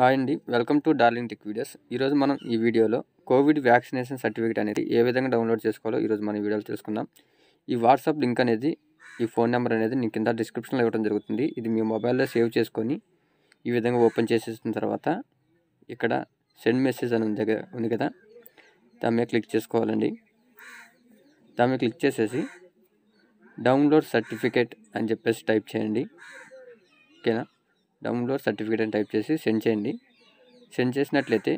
hi అండి welcome to darling tech videos ఈరోజు మనం ఈ వీడియోలో కోవిడ్ వ్యాక్సినేషన్ సర్టిఫికేట్ అనేది ఏ విధంగా డౌన్లోడ్ చేసుకోవాలో ఈరోజు మనం ఈ వీడియోలో తెలుసుకుందాం ఈ వాట్సాప్ లింక్ అనేది ఈ ఫోన్ నెంబర్ అనేది నేను కింద డిస్క్రిప్షన్లో ఇవ్వడం జరుగుతుంది ఇది మీ మొబైల్లో సేవ్ చేసుకొని ఈ విధంగా ఓపెన్ చేసేసిన తర్వాత ఇక్కడ సెండ్ మెసేజ్ అని ఉంది దగ్గర ఉంది కదా దాని మీద క్లిక్ చేసుకోవాలండి దాని మీద క్లిక్ చేసేసి డౌన్లోడ్ సర్టిఫికేట్ అని చెప్పేసి టైప్ చేయండి ఓకేనా డౌన్లోడ్ సర్టిఫికేట్ అని టైప్ చేసి సెండ్ చేయండి సెండ్ చేసినట్లయితే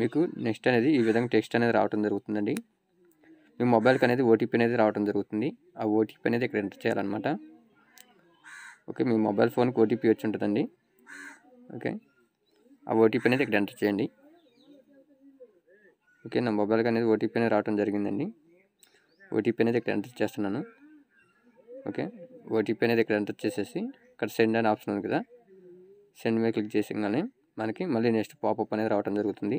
మీకు నెక్స్ట్ అనేది ఈ విధంగా టెక్స్ట్ అనేది రావడం జరుగుతుందండి మీ మొబైల్కి అనేది ఓటీపీ అనేది రావడం జరుగుతుంది ఆ ఓటీపీ అనేది ఇక్కడ ఎంటర్ చేయాలన్నమాట ఓకే మీ మొబైల్ ఫోన్కి ఓటీపీ వచ్చి ఉంటుందండి ఓకే ఆ ఓటీపీ అనేది ఇక్కడ ఎంటర్ చేయండి ఓకే నా మొబైల్కి అనేది ఓటీపీ అనేది రావడం జరిగిందండి ఓటీపీ అనేది ఇక్కడ ఎంటర్ చేస్తున్నాను ఓకే ఓటీపీ అనేది ఇక్కడ ఎంటర్ చేసేసి ఇక్కడ సెండ్ అనే ఆప్షన్ ఉంది కదా సెండ్ మీద క్లిక్ చేసగానే మనకి మళ్ళీ నెక్స్ట్ పాపప్ అనేది రావడం జరుగుతుంది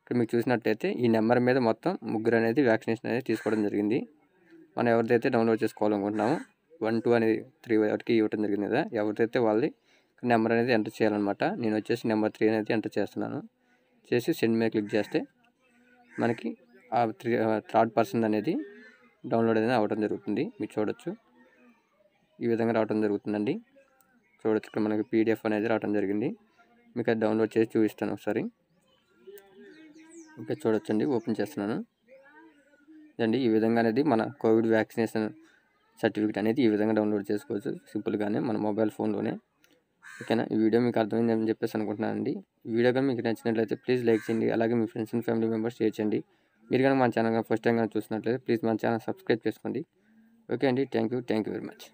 ఇక్కడ మీకు చూసినట్టయితే ఈ నెంబర్ మీద మొత్తం ముగ్గురు అనేది వ్యాక్సినేషన్ అనేది తీసుకోవడం జరిగింది మనం ఎవరిదైతే డౌన్లోడ్ చేసుకోవాలనుకుంటున్నాము వన్ టూ అనేది త్రీ వరకు ఇవ్వడం జరిగింది కదా ఎవరిదైతే వాళ్ళది నెంబర్ అనేది ఎంటర్ చేయాలన్నమాట నేను వచ్చేసి నెంబర్ త్రీ అనేది ఎంటర్ చేస్తున్నాను చేసి సెండ్ మీద క్లిక్ చేస్తే మనకి ఆ త్రీ థర్డ్ పర్సన్ అనేది డౌన్లోడ్ అనేది అవ్వడం జరుగుతుంది మీరు చూడొచ్చు ఈ విధంగా రావడం జరుగుతుందండి చూడొచ్చు ఇక్కడ మనకి పీడిఎఫ్ అనేది రావడం జరిగింది మీకు అది డౌన్లోడ్ చేసి చూపిస్తాను ఒకసారి ఇంకా చూడొచ్చండి ఓపెన్ చేస్తున్నాను అండి ఈ విధంగా అనేది మన కోవిడ్ వ్యాక్సినేషన్ సర్టిఫికేట్ అనేది ఈ విధంగా డౌన్లోడ్ చేసుకోవచ్చు సింపుల్గానే మన మొబైల్ ఫోన్లోనే ఓకేనా ఈ వీడియో మీకు అర్థమైందని చెప్పేసి అనుకుంటున్నాను ఈ వీడియో కానీ మీకు నచ్చినట్లయితే ప్లీజ్ లైక్ చేయండి అలాగే మీ friends and family members share చేయండి మీరు కానీ మన ఛానల్ కానీ ఫస్ట్ టైం కానీ చూసినట్లయితే ప్లీజ్ మన ఛానల్ సబ్స్క్రైబ్ చేసుకోండి ఓకే అండి thank you thank you very much